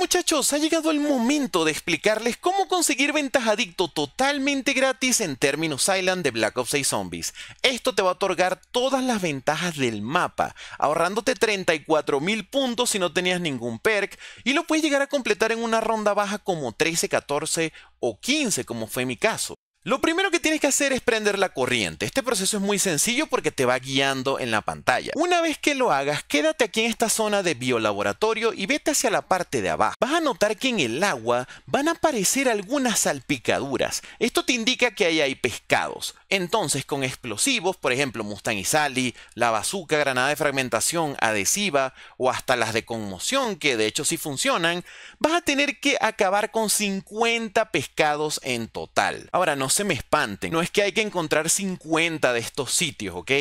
muchachos, ha llegado el momento de explicarles cómo conseguir ventaja adicto totalmente gratis en Terminus Island de Black Ops 6 Zombies. Esto te va a otorgar todas las ventajas del mapa, ahorrándote 34.000 puntos si no tenías ningún perk, y lo puedes llegar a completar en una ronda baja como 13, 14 o 15 como fue mi caso. Lo primero que tienes que hacer es prender la corriente. Este proceso es muy sencillo porque te va guiando en la pantalla. Una vez que lo hagas, quédate aquí en esta zona de biolaboratorio y vete hacia la parte de abajo. Vas a notar que en el agua van a aparecer algunas salpicaduras. Esto te indica que ahí hay pescados. Entonces, con explosivos, por ejemplo, Mustang y Sally, la bazooka, granada de fragmentación, adhesiva o hasta las de conmoción, que de hecho sí funcionan, vas a tener que acabar con 50 pescados en total. Ahora, no se me espanten, no es que hay que encontrar 50 de estos sitios, ¿ok?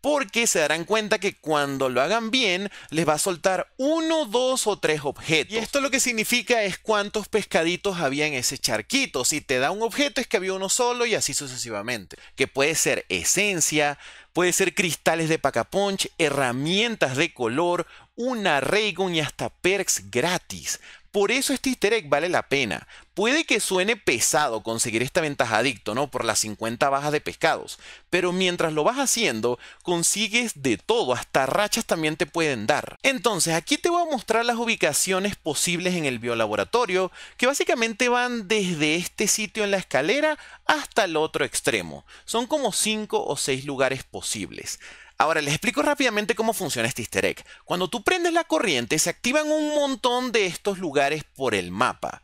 porque se darán cuenta que cuando lo hagan bien les va a soltar uno, dos o tres objetos. Y esto lo que significa es cuántos pescaditos había en ese charquito. Si te da un objeto es que había uno solo y así sucesivamente. Que puede ser esencia, puede ser cristales de pacapunch, herramientas de color, una Raygun y hasta perks gratis. Por eso este easter egg vale la pena. Puede que suene pesado conseguir esta ventaja adicto, ¿no? Por las 50 bajas de pescados, pero mientras lo vas haciendo, consigues de todo, hasta rachas también te pueden dar. Entonces, aquí te voy a mostrar las ubicaciones posibles en el biolaboratorio, que básicamente van desde este sitio en la escalera hasta el otro extremo. Son como 5 o 6 lugares posibles. Ahora les explico rápidamente cómo funciona este easter egg. Cuando tú prendes la corriente se activan un montón de estos lugares por el mapa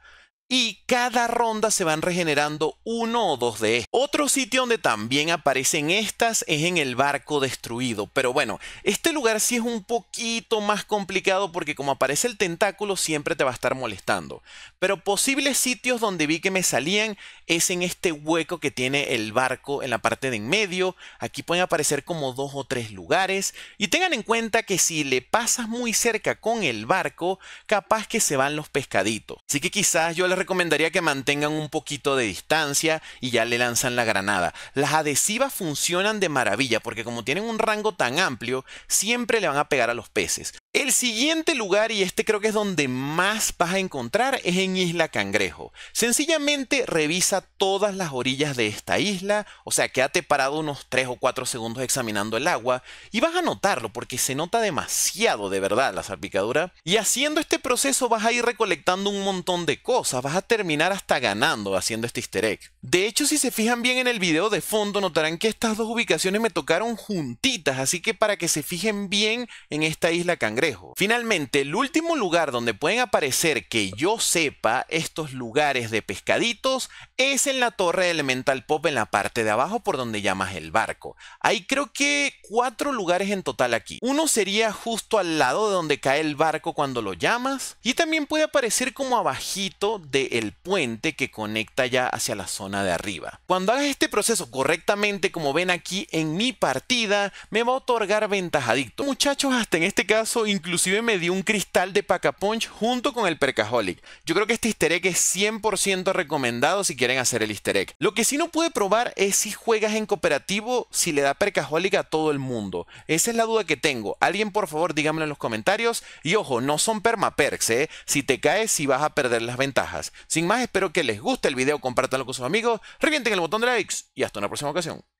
y cada ronda se van regenerando uno o dos de estos. Otro sitio donde también aparecen estas es en el barco destruido, pero bueno, este lugar sí es un poquito más complicado porque como aparece el tentáculo siempre te va a estar molestando. Pero posibles sitios donde vi que me salían es en este hueco que tiene el barco en la parte de en medio, aquí pueden aparecer como dos o tres lugares y tengan en cuenta que si le pasas muy cerca con el barco, capaz que se van los pescaditos. Así que quizás yo le recomendaría que mantengan un poquito de distancia y ya le lanzan la granada. Las adhesivas funcionan de maravilla porque como tienen un rango tan amplio, siempre le van a pegar a los peces. El siguiente lugar, y este creo que es donde más vas a encontrar, es en Isla Cangrejo. Sencillamente revisa todas las orillas de esta isla, o sea, quédate parado unos 3 o 4 segundos examinando el agua y vas a notarlo porque se nota demasiado de verdad la salpicadura. Y haciendo este proceso vas a ir recolectando un montón de cosas, vas a terminar hasta ganando haciendo este easter egg. De hecho, si se fijan bien en el video de fondo, notarán que estas dos ubicaciones me tocaron juntitas, así que para que se fijen bien en esta Isla Cangrejo, Finalmente, el último lugar donde pueden aparecer que yo sepa estos lugares de pescaditos es en la torre elemental pop en la parte de abajo por donde llamas el barco. Hay creo que cuatro lugares en total aquí. Uno sería justo al lado de donde cae el barco cuando lo llamas y también puede aparecer como abajito del puente que conecta ya hacia la zona de arriba. Cuando hagas este proceso correctamente como ven aquí en mi partida me va a otorgar ventajadicto. Muchachos hasta en este caso Inclusive me dio un cristal de punch junto con el Percaholic. Yo creo que este easter egg es 100% recomendado si quieren hacer el easter egg. Lo que sí no pude probar es si juegas en cooperativo, si le da Percaholic a todo el mundo. Esa es la duda que tengo. Alguien por favor dígamelo en los comentarios. Y ojo, no son permaperks, ¿eh? Si te caes, sí vas a perder las ventajas. Sin más, espero que les guste el video, compártanlo con sus amigos, revienten el botón de likes y hasta una próxima ocasión.